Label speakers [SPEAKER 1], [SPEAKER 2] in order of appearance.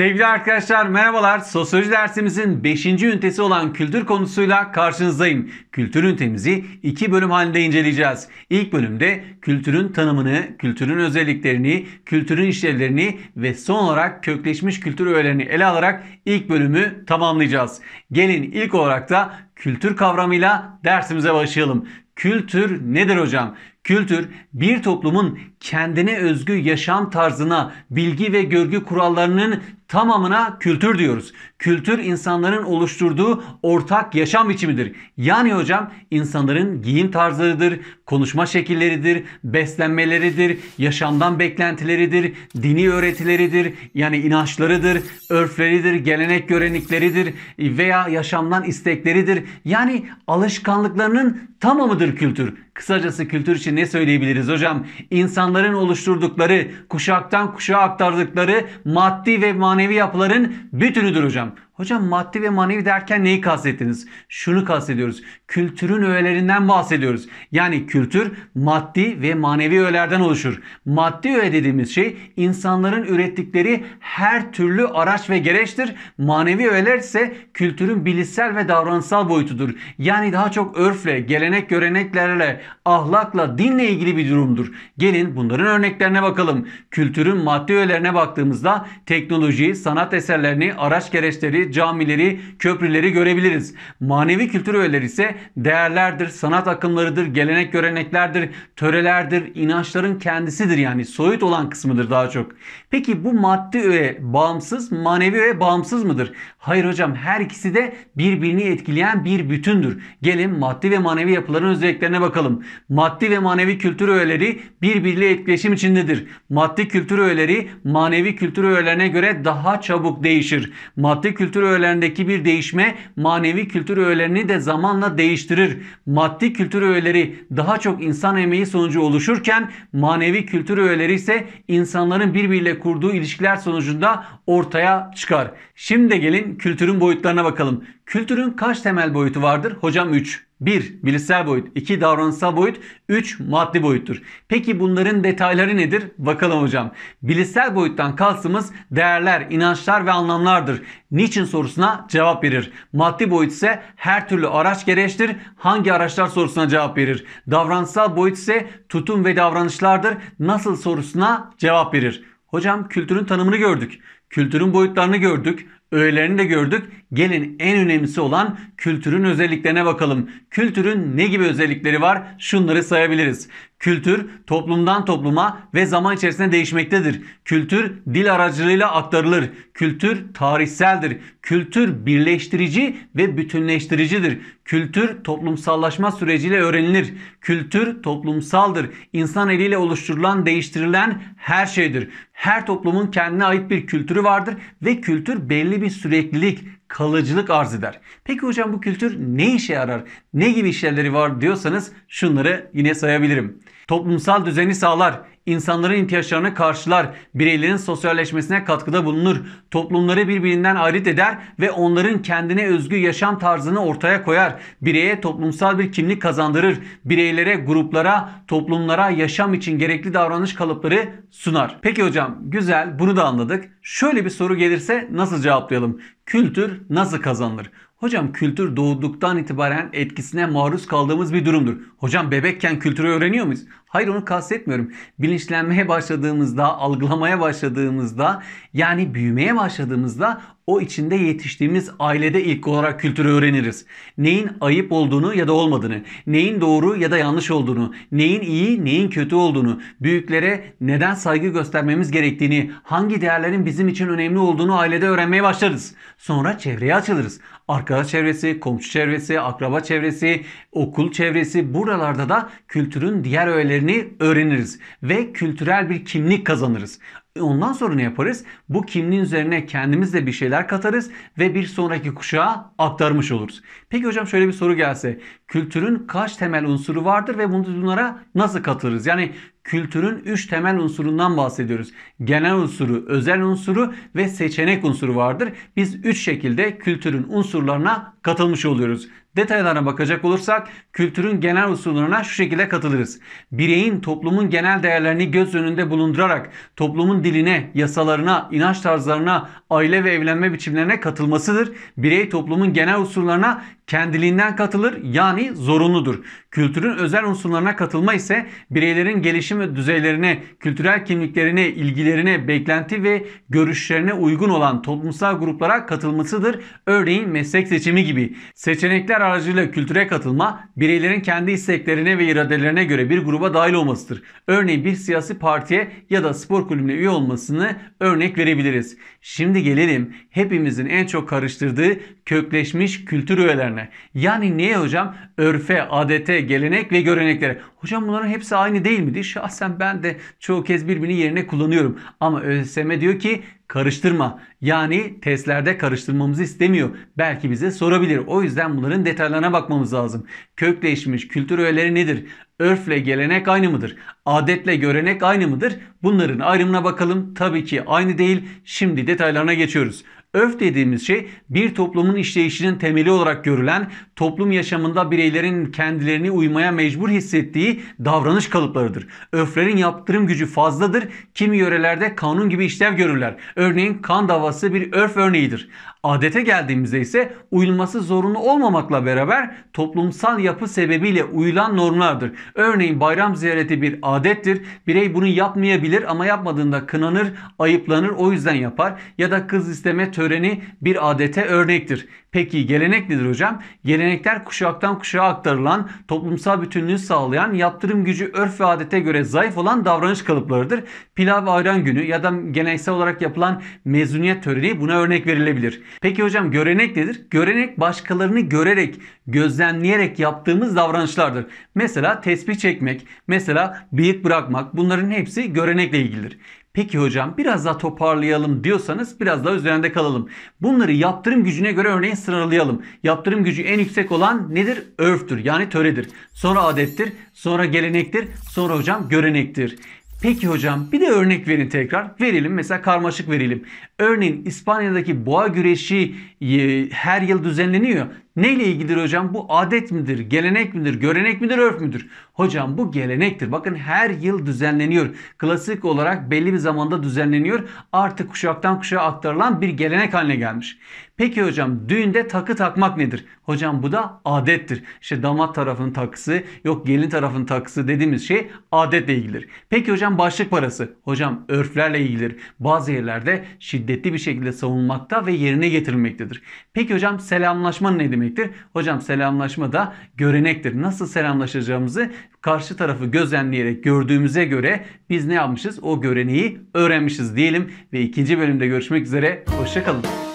[SPEAKER 1] Sevgili arkadaşlar merhabalar. Sosyoloji dersimizin 5. ünitesi olan kültür konusuyla karşınızdayım. Kültür ünitemizi 2 bölüm halinde inceleyeceğiz. İlk bölümde kültürün tanımını, kültürün özelliklerini, kültürün işlevlerini ve son olarak kökleşmiş kültür öğelerini ele alarak ilk bölümü tamamlayacağız. Gelin ilk olarak da kültür kavramıyla dersimize başlayalım. Kültür nedir hocam? Kültür bir toplumun kendine özgü yaşam tarzına, bilgi ve görgü kurallarının tamamına kültür diyoruz. Kültür insanların oluşturduğu ortak yaşam biçimidir. Yani hocam insanların giyim tarzlarıdır, konuşma şekilleridir, beslenmeleridir, yaşamdan beklentileridir, dini öğretileridir, yani inançlarıdır, örfleridir, gelenek görenikleridir veya yaşamdan istekleridir. Yani alışkanlıklarının tamamıdır kültür. Kısacası kültür için ne söyleyebiliriz hocam? İnsanların oluşturdukları, kuşaktan kuşağa aktardıkları maddi ve manevi yapıların bütünüdür hocam. Hocam maddi ve manevi derken neyi kastettiniz? Şunu kastediyoruz. Kültürün öğelerinden bahsediyoruz. Yani kültür maddi ve manevi öğelerden oluşur. Maddi öğe dediğimiz şey insanların ürettikleri her türlü araç ve gereçtir. Manevi öğeler ise kültürün bilişsel ve davranışsal boyutudur. Yani daha çok örfle, gelenek göreneklerle, ahlakla, dinle ilgili bir durumdur. Gelin bunların örneklerine bakalım. Kültürün maddi öğelerine baktığımızda teknoloji, sanat eserlerini, araç gereçleri, camileri, köprüleri görebiliriz. Manevi kültür öğeleri ise değerlerdir, sanat akımlarıdır, gelenek göreneklerdir, törelerdir, inançların kendisidir yani soyut olan kısmıdır daha çok. Peki bu maddi öğe bağımsız, manevi öğe bağımsız mıdır? Hayır hocam her ikisi de birbirini etkileyen bir bütündür. Gelin maddi ve manevi yapıların özelliklerine bakalım. Maddi ve manevi kültür öğeleri birbiriyle etkileşim içindedir. Maddi kültür öğeleri manevi kültür öğelerine göre daha çabuk değişir. Maddi kültür kültür öğelerindeki bir değişme manevi kültür öğelerini de zamanla değiştirir. Maddi kültür öğeleri daha çok insan emeği sonucu oluşurken manevi kültür öğeleri ise insanların birbiriyle kurduğu ilişkiler sonucunda ortaya çıkar. Şimdi de gelin kültürün boyutlarına bakalım. Kültürün kaç temel boyutu vardır? Hocam 3. 1. Bilişsel boyut, 2. Davranışsal boyut, 3. Maddi boyuttur. Peki bunların detayları nedir? Bakalım hocam. Bilişsel boyuttan kalsımız değerler, inançlar ve anlamlardır. Niçin sorusuna cevap verir. Maddi boyut ise her türlü araç gereçtir. Hangi araçlar sorusuna cevap verir. Davranışsal boyut ise tutum ve davranışlardır. Nasıl sorusuna cevap verir. Hocam kültürün tanımını gördük. Kültürün boyutlarını gördük. Öğelerini de gördük. Gelin en önemlisi olan kültürün özelliklerine bakalım. Kültürün ne gibi özellikleri var? Şunları sayabiliriz. Kültür toplumdan topluma ve zaman içerisinde değişmektedir. Kültür dil aracılığıyla aktarılır. Kültür tarihseldir. Kültür birleştirici ve bütünleştiricidir. Kültür toplumsallaşma süreciyle öğrenilir. Kültür toplumsaldır. İnsan eliyle oluşturulan, değiştirilen her şeydir. Her toplumun kendine ait bir kültürü vardır ve kültür belli bir süreklilik, kalıcılık arz eder. Peki hocam bu kültür ne işe yarar? Ne gibi işlevleri var diyorsanız şunları yine sayabilirim. Toplumsal düzeni sağlar, insanların ihtiyaçlarını karşılar, bireylerin sosyalleşmesine katkıda bulunur, toplumları birbirinden ayrıt eder ve onların kendine özgü yaşam tarzını ortaya koyar, bireye toplumsal bir kimlik kazandırır, bireylere, gruplara, toplumlara yaşam için gerekli davranış kalıpları sunar. Peki hocam güzel bunu da anladık. Şöyle bir soru gelirse nasıl cevaplayalım? Kültür nasıl kazanılır? Hocam kültür doğduktan itibaren etkisine maruz kaldığımız bir durumdur. Hocam bebekken kültürü öğreniyor muyuz? Hayır onu kastetmiyorum. Bilinçlenmeye başladığımızda, algılamaya başladığımızda yani büyümeye başladığımızda o içinde yetiştiğimiz ailede ilk olarak kültürü öğreniriz. Neyin ayıp olduğunu ya da olmadığını, neyin doğru ya da yanlış olduğunu, neyin iyi, neyin kötü olduğunu, büyüklere neden saygı göstermemiz gerektiğini, hangi değerlerin bizim için önemli olduğunu ailede öğrenmeye başlarız. Sonra çevreye açılırız. Arkadaş çevresi, komşu çevresi, akraba çevresi, okul çevresi buralarda da kültürün diğer öğelerini öğreniriz ve kültürel bir kimlik kazanırız. E, ondan sonra ne yaparız? Bu kimliğin üzerine kendimiz de bir şeyler katarız ve bir sonraki kuşağa aktarmış oluruz. Peki hocam şöyle bir soru gelse. Kültürün kaç temel unsuru vardır ve bunlara nasıl katırız? Yani kültürün 3 temel unsurundan bahsediyoruz. Genel unsuru, özel unsuru ve seçenek unsuru vardır. Biz 3 şekilde kültürün unsurlarına katılmış oluyoruz. Detaylara bakacak olursak kültürün genel unsurlarına şu şekilde katılırız. Bireyin toplumun genel değerlerini göz önünde bulundurarak toplumun diline, yasalarına, inanç tarzlarına, aile ve evlenme biçimlerine katılmasıdır. Birey toplumun genel unsurlarına kendiliğinden katılır yani zorunludur. Kültürün özel unsurlarına katılma ise bireylerin gelişim ve düzeylerine, kültürel kimliklerine, ilgilerine, beklenti ve görüşlerine uygun olan toplumsal gruplara katılmasıdır. Örneğin meslek seçimi gibi. Seçenekler aracılığıyla kültüre katılma, bireylerin kendi isteklerine ve iradelerine göre bir gruba dahil olmasıdır. Örneğin bir siyasi partiye ya da spor kulübüne üye olmasını örnek verebiliriz. Şimdi gelelim hepimizin en çok karıştırdığı kökleşmiş kültür üyelerine tane. Yani niye hocam? Örfe, adete, gelenek ve göreneklere. Hocam bunların hepsi aynı değil mi? Diye. Şahsen ben de çoğu kez birbirini yerine kullanıyorum. Ama ÖSYM diyor ki karıştırma. Yani testlerde karıştırmamızı istemiyor. Belki bize sorabilir. O yüzden bunların detaylarına bakmamız lazım. Kök değişmiş kültür öğeleri nedir? Örfle gelenek aynı mıdır? Adetle görenek aynı mıdır? Bunların ayrımına bakalım. Tabii ki aynı değil. Şimdi detaylarına geçiyoruz. Öf dediğimiz şey bir toplumun işleyişinin temeli olarak görülen toplum yaşamında bireylerin kendilerini uymaya mecbur hissettiği davranış kalıplarıdır. Öflerin yaptırım gücü fazladır. Kimi yörelerde kanun gibi işlev görürler. Örneğin kan davası bir örf örneğidir. Adete geldiğimizde ise uyulması zorunlu olmamakla beraber toplumsal yapı sebebiyle uyulan normlardır. Örneğin bayram ziyareti bir adettir. Birey bunu yapmayabilir ama yapmadığında kınanır, ayıplanır o yüzden yapar. Ya da kız isteme töreni bir adete örnektir. Peki gelenek nedir hocam? Gelenek gelenekler kuşaktan kuşağa aktarılan, toplumsal bütünlüğü sağlayan, yaptırım gücü örf ve adete göre zayıf olan davranış kalıplarıdır. Pilav ayran günü ya da geleneksel olarak yapılan mezuniyet töreni buna örnek verilebilir. Peki hocam görenek nedir? Görenek başkalarını görerek, gözlemleyerek yaptığımız davranışlardır. Mesela tespih çekmek, mesela bıyık bırakmak bunların hepsi görenekle ilgilidir. Peki hocam biraz daha toparlayalım diyorsanız biraz daha üzerinde kalalım. Bunları yaptırım gücüne göre örneğin sıralayalım. Yaptırım gücü en yüksek olan nedir? Örftür yani töredir. Sonra adettir, sonra gelenektir, sonra hocam görenektir. Peki hocam bir de örnek verin tekrar. Verelim mesela karmaşık verelim. Örneğin İspanya'daki boğa güreşi her yıl düzenleniyor. Neyle ilgilidir hocam? Bu adet midir, gelenek midir, görenek midir, örf müdür? Hocam bu gelenektir. Bakın her yıl düzenleniyor. Klasik olarak belli bir zamanda düzenleniyor. Artık kuşaktan kuşağa aktarılan bir gelenek haline gelmiş. Peki hocam düğünde takı takmak nedir? Hocam bu da adettir. İşte damat tarafının takısı, yok gelin tarafının takısı dediğimiz şey adetle ilgilidir. Peki hocam başlık parası? Hocam örflerle ilgilidir. Bazı yerlerde şiddetli bir şekilde savunmakta ve yerine getirilmektedir demektedir. Peki hocam selamlaşma ne demektir? Hocam selamlaşma da görenektir. Nasıl selamlaşacağımızı karşı tarafı gözlemleyerek gördüğümüze göre biz ne yapmışız? O göreneği öğrenmişiz diyelim ve ikinci bölümde görüşmek üzere. Hoşçakalın.